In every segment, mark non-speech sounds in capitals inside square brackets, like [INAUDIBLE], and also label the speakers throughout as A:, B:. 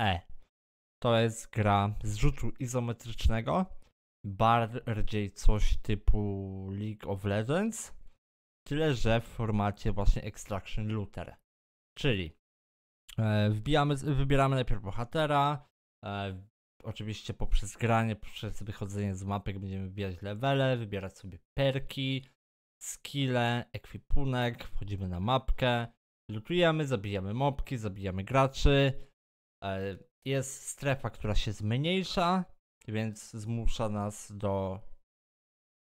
A: E. To jest gra z rzutu izometrycznego, bardziej coś typu League of Legends, tyle że w formacie właśnie Extraction Looter. Czyli e, wbijamy, wybieramy najpierw bohatera, e, oczywiście poprzez granie, poprzez wychodzenie z mapek będziemy wbijać levele, wybierać sobie perki, skille, ekwipunek, wchodzimy na mapkę, lutujemy, zabijamy mobki, zabijamy graczy, E, jest strefa, która się zmniejsza, więc zmusza nas do,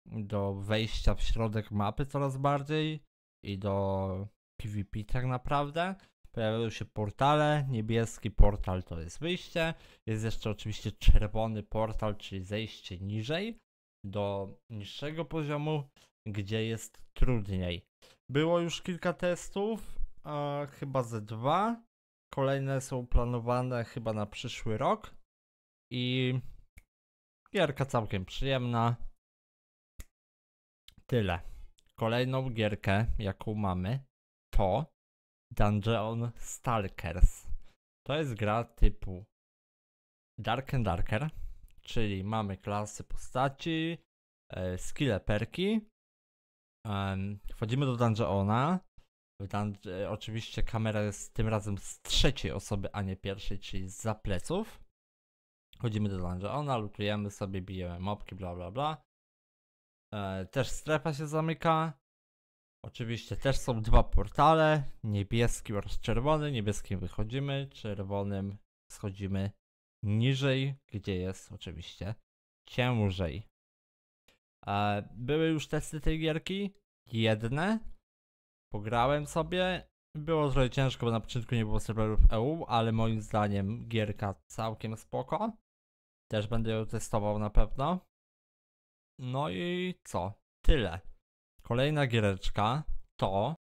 A: do wejścia w środek mapy coraz bardziej i do PvP tak naprawdę. Pojawiają się portale, niebieski portal to jest wyjście, jest jeszcze oczywiście czerwony portal, czyli zejście niżej do niższego poziomu, gdzie jest trudniej. Było już kilka testów, chyba ze dwa, Kolejne są planowane chyba na przyszły rok. I gierka całkiem przyjemna. Tyle. Kolejną gierkę, jaką mamy, to Dungeon Stalkers. To jest gra typu Dark and Darker, czyli mamy klasy postaci, e, skille perki. Wchodzimy do dungeona, tam e, oczywiście kamera jest tym razem z trzeciej osoby, a nie pierwszej, czyli z za pleców. Chodzimy do dungeona, lutujemy sobie, bijemy mopki, bla bla bla. E, też strefa się zamyka. Oczywiście też są dwa portale, niebieski oraz czerwony. Niebieskim wychodzimy, czerwonym schodzimy niżej, gdzie jest oczywiście ciężej. E, były już testy tej gierki, jedne, pograłem sobie. Było trochę ciężko, bo na początku nie było serwerów EU, ale moim zdaniem gierka całkiem spoko. Też będę ją testował na pewno. No i co? Tyle. Kolejna giereczka to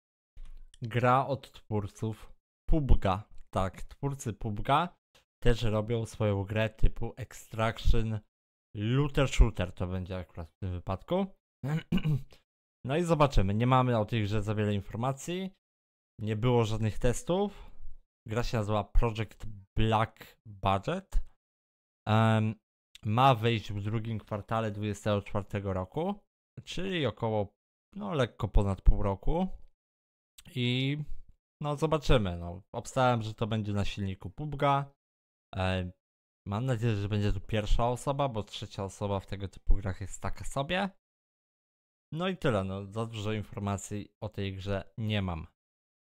A: gra od twórców PUBG'a. Tak, twórcy PUBG'a też robią swoją grę typu Extraction Looter Shooter to będzie akurat w tym wypadku. [CLEARS THROAT] No i zobaczymy. Nie mamy o tej grze za wiele informacji. Nie było żadnych testów. Gra się nazywa Project Black Budget. Um, ma wyjść w drugim kwartale 2024 roku, czyli około, no lekko ponad pół roku. I no zobaczymy. No, obstałem, że to będzie na silniku PUBG'a. mam nadzieję, że będzie tu pierwsza osoba, bo trzecia osoba w tego typu grach jest taka sobie. No i tyle, no za dużo informacji o tej grze nie mam.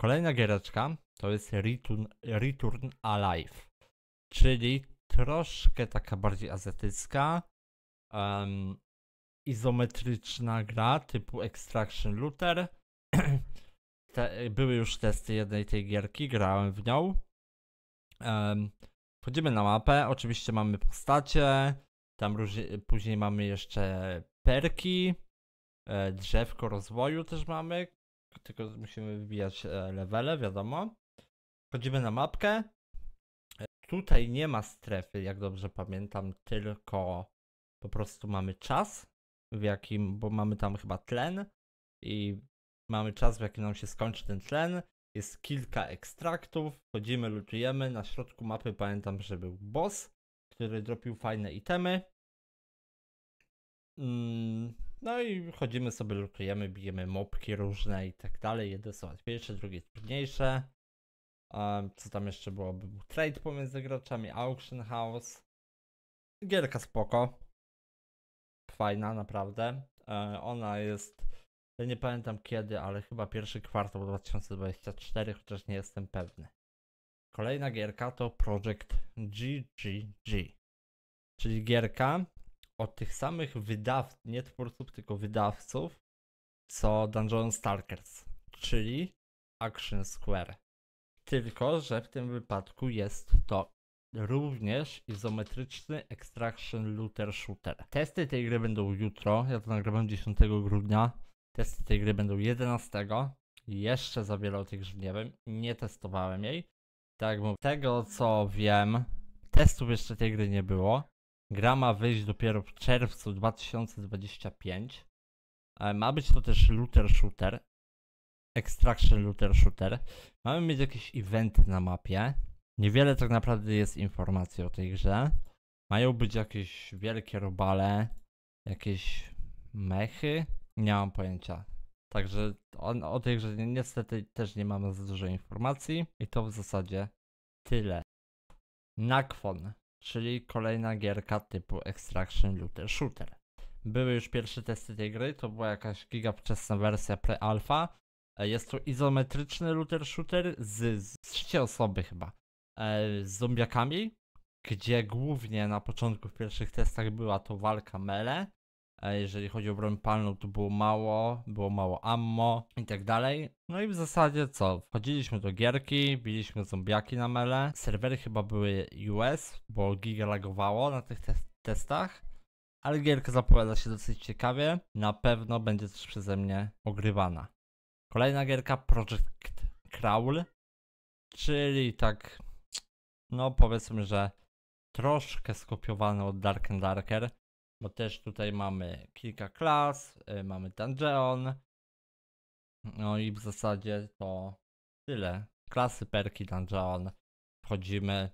A: Kolejna giereczka to jest Return, Return Alive, czyli troszkę taka bardziej azjatycka, um, izometryczna gra typu Extraction Looter. [CLEARS THROAT] Te, były już testy jednej tej gierki, grałem w nią. Um, wchodzimy na mapę, oczywiście mamy postacie, tam później mamy jeszcze perki, E, drzewko rozwoju też mamy, tylko musimy wybijać e, levele, wiadomo. Wchodzimy na mapkę. E, tutaj nie ma strefy, jak dobrze pamiętam, tylko po prostu mamy czas, w jakim, bo mamy tam chyba tlen i mamy czas, w jakim nam się skończy ten tlen. Jest kilka ekstraktów, chodzimy, lutujemy. Na środku mapy pamiętam, że był boss, który dropił fajne itemy. Mm, no i chodzimy sobie, lukujemy, bijemy mopki różne i tak dalej. Jedne są łatwiejsze, drugie trudniejsze. co tam jeszcze byłoby? Był trade pomiędzy graczami, auction house. Gierka spoko. Fajna, naprawdę. E, ona jest, ja nie pamiętam kiedy, ale chyba pierwszy kwartał 2024, chociaż nie jestem pewny. Kolejna gierka to Project GGG, czyli gierka, od tych samych wydawców, nie twórców, tylko wydawców, co Dungeon Starkers, czyli Action Square. Tylko, że w tym wypadku jest to również izometryczny Extraction Looter Shooter. Testy tej gry będą jutro, ja to nagrywam 10 grudnia. Testy tej gry będą 11. Jeszcze za wiele o tych grze nie wiem, nie testowałem jej. Tak, bo tego co wiem, testów jeszcze tej gry nie było. Gra ma wyjść dopiero w czerwcu 2025. E, ma być to też looter shooter. Extraction looter shooter. Mamy mieć jakieś eventy na mapie. Niewiele tak naprawdę jest informacji o tej grze. Mają być jakieś wielkie robale, jakieś mechy. Nie mam pojęcia. Także o tej grze niestety też nie mamy za dużo informacji. I to w zasadzie tyle. Nakfon czyli kolejna gierka typu Extraction Looter Shooter. Były już pierwsze testy tej gry, to była jakaś gigawczesna wersja pre-alpha. E, jest to izometryczny looter shooter z, z trzeciej osoby chyba, e, z zombiakami, gdzie głównie na początku w pierwszych testach była to walka mele, jeżeli chodzi o broń palną, to było mało, było mało ammo i tak dalej. No i w zasadzie co? Wchodziliśmy do gierki, biliśmy zombiaki na mele. Serwery chyba były US, bo giga lagowało na tych te testach. Ale gierka zapowiada się dosyć ciekawie. Na pewno będzie też przeze mnie ogrywana. Kolejna gierka Project Crawl. Czyli tak, no powiedzmy, że troszkę skopiowane od Dark and Darker. Bo też tutaj mamy kilka klas, y, mamy dungeon. No i w zasadzie to tyle. Klasy, perki, dungeon. Wchodzimy,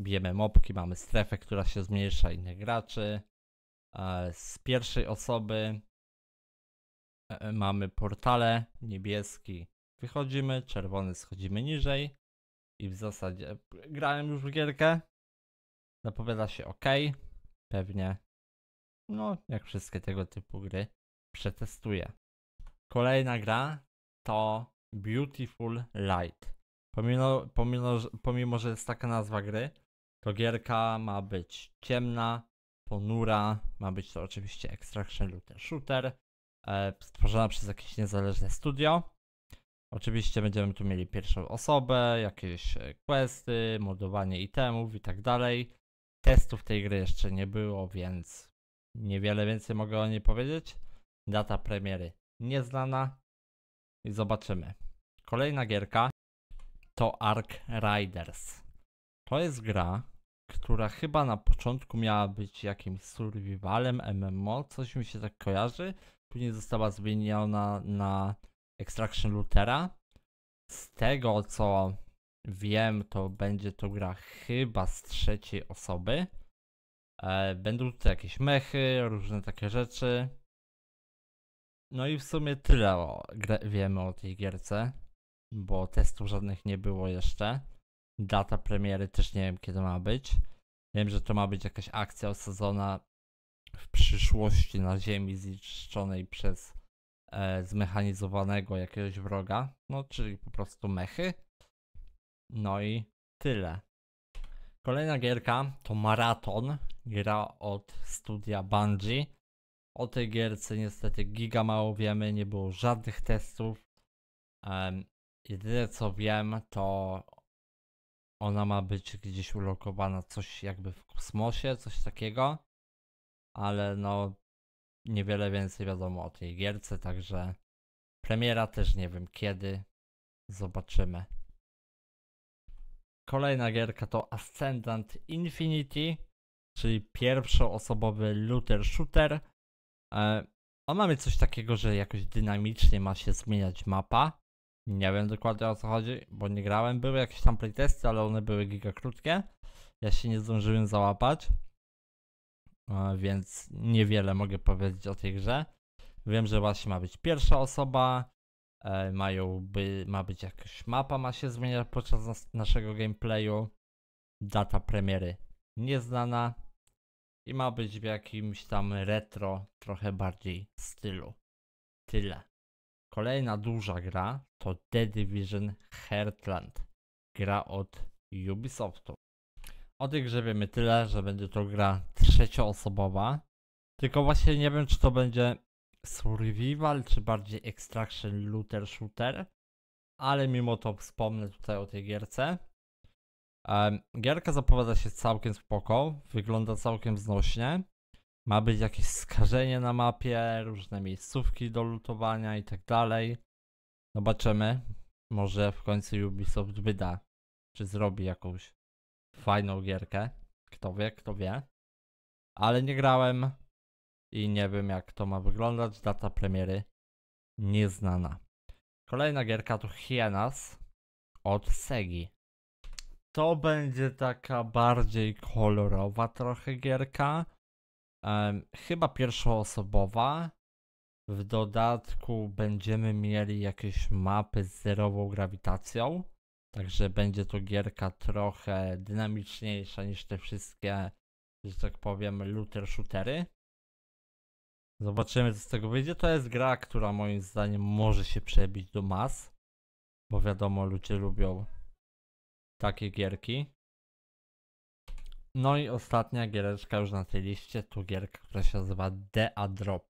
A: bijemy mopki, mamy strefę, która się zmniejsza innych graczy. E, z pierwszej osoby e, e, mamy portale niebieski. Wychodzimy, czerwony schodzimy niżej. I w zasadzie grałem już w gierkę. Zapowiada się ok. Pewnie no jak wszystkie tego typu gry, przetestuję. Kolejna gra to Beautiful Light. Pomimo, pomimo, pomimo, że jest taka nazwa gry, to gierka ma być ciemna, ponura, ma być to oczywiście extraction looter shooter, e, stworzona przez jakieś niezależne studio. Oczywiście będziemy tu mieli pierwszą osobę, jakieś e, questy, modowanie itemów i tak dalej. Testów tej gry jeszcze nie było, więc Niewiele więcej mogę o niej powiedzieć. Data premiery nieznana. I zobaczymy. Kolejna gierka to Ark Riders. To jest gra, która chyba na początku miała być jakimś survivalem, MMO, coś mi się tak kojarzy. Później została zmieniona na Extraction Lootera. Z tego co wiem, to będzie to gra chyba z trzeciej osoby. E, będą tutaj jakieś mechy, różne takie rzeczy. No i w sumie tyle o, wiemy o tej gierce, bo testów żadnych nie było jeszcze. Data premiery też nie wiem kiedy ma być. Wiem, że to ma być jakaś akcja osadzona w przyszłości na ziemi zniszczonej przez e, zmechanizowanego jakiegoś wroga. No, czyli po prostu mechy. No i tyle. Kolejna gierka to Maraton, gra od studia Bungie. O tej gierce niestety giga mało wiemy, nie było żadnych testów. Um, jedyne co wiem to ona ma być gdzieś ulokowana coś jakby w kosmosie, coś takiego. Ale no niewiele więcej wiadomo o tej gierce, także premiera też nie wiem kiedy. Zobaczymy. Kolejna gierka to Ascendant Infinity, czyli pierwszoosobowy looter shooter. On ma mieć coś takiego, że jakoś dynamicznie ma się zmieniać mapa. Nie wiem dokładnie o co chodzi, bo nie grałem. Były jakieś tam playtesty, ale one były giga krótkie. Ja się nie zdążyłem załapać, e, więc niewiele mogę powiedzieć o tej grze. Wiem, że właśnie ma być pierwsza osoba, E, mają by, ma być jakaś mapa, ma się zmieniać podczas nas, naszego gameplayu. Data premiery nieznana i ma być w jakimś tam retro, trochę bardziej stylu. Tyle. Kolejna duża gra to The Division Heartland. Gra od Ubisoftu. O tej grze wiemy tyle, że będzie to gra trzecioosobowa. Tylko właśnie nie wiem, czy to będzie survival, czy bardziej extraction looter shooter. Ale mimo to wspomnę tutaj o tej gierce. Gierka zapowiada się całkiem spoko, wygląda całkiem znośnie. Ma być jakieś skażenie na mapie, różne miejscówki do lutowania i tak dalej. Zobaczymy. Może w końcu Ubisoft wyda, czy zrobi jakąś fajną gierkę. Kto wie, kto wie. Ale nie grałem, i nie wiem jak to ma wyglądać. Data premiery nieznana. Kolejna gierka to Hienas od Segi. To będzie taka bardziej kolorowa trochę gierka. Um, chyba pierwszoosobowa. W dodatku będziemy mieli jakieś mapy z zerową grawitacją. Także będzie to gierka trochę dynamiczniejsza niż te wszystkie, że tak powiem, looter shootery. Zobaczymy, co z tego wyjdzie. To jest gra, która moim zdaniem może się przebić do mas, bo wiadomo, ludzie lubią takie gierki. No i ostatnia giereczka już na tej liście to gierka, która się nazywa Dea Drop.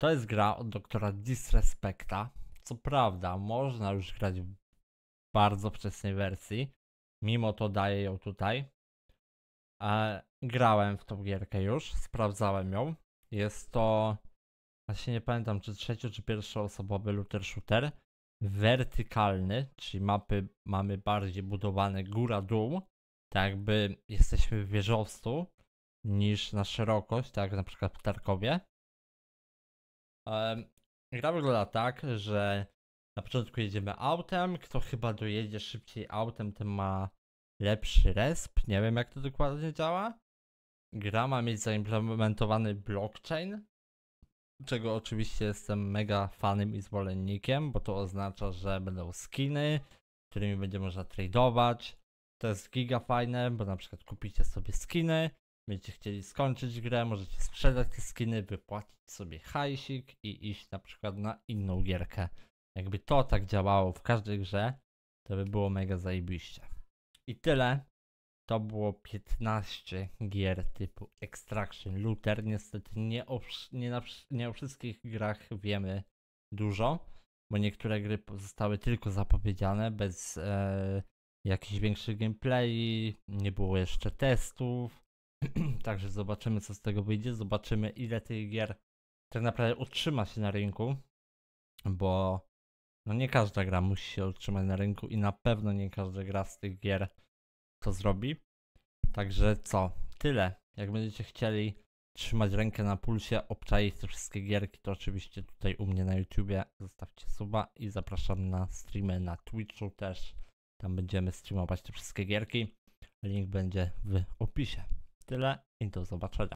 A: To jest gra od doktora Disrespecta. Co prawda, można już grać w bardzo wczesnej wersji. Mimo to daję ją tutaj. E, grałem w tą gierkę już, sprawdzałem ją. Jest to, właśnie nie pamiętam, czy trzecio, czy pierwszoosobowy looter shooter. Wertykalny, czyli mapy mamy bardziej budowane góra-dół. Tak jakby jesteśmy w wieżowcu niż na szerokość, tak jak na przykład w Tarkowie. Um, gra wygląda tak, że na początku jedziemy autem, kto chyba dojedzie szybciej autem, ten ma lepszy resp. Nie wiem jak to dokładnie działa gra ma mieć zaimplementowany blockchain, czego oczywiście jestem mega fanem i zwolennikiem, bo to oznacza, że będą skiny, którymi będzie można tradeować. To jest giga fajne, bo na przykład kupicie sobie skiny, będziecie chcieli skończyć grę, możecie sprzedać te skiny, wypłacić sobie hajsik i iść na przykład na inną gierkę. Jakby to tak działało w każdej grze, to by było mega zajebiście. I tyle to było 15 gier typu Extraction, Looter. Niestety nie o, nie, na, nie o wszystkich grach wiemy dużo, bo niektóre gry zostały tylko zapowiedziane bez e, jakichś większych gameplay, nie było jeszcze testów. [CLEARS THROAT] Także zobaczymy co z tego wyjdzie, zobaczymy ile tych gier tak naprawdę utrzyma się na rynku, bo no nie każda gra musi się utrzymać na rynku i na pewno nie każda gra z tych gier to zrobi. Także co, tyle. Jak będziecie chcieli trzymać rękę na pulsie, obczaić te wszystkie gierki, to oczywiście tutaj u mnie na YouTubie zostawcie suba i zapraszam na streamy na Twitchu też. Tam będziemy streamować te wszystkie gierki. Link będzie w opisie. Tyle i do zobaczenia.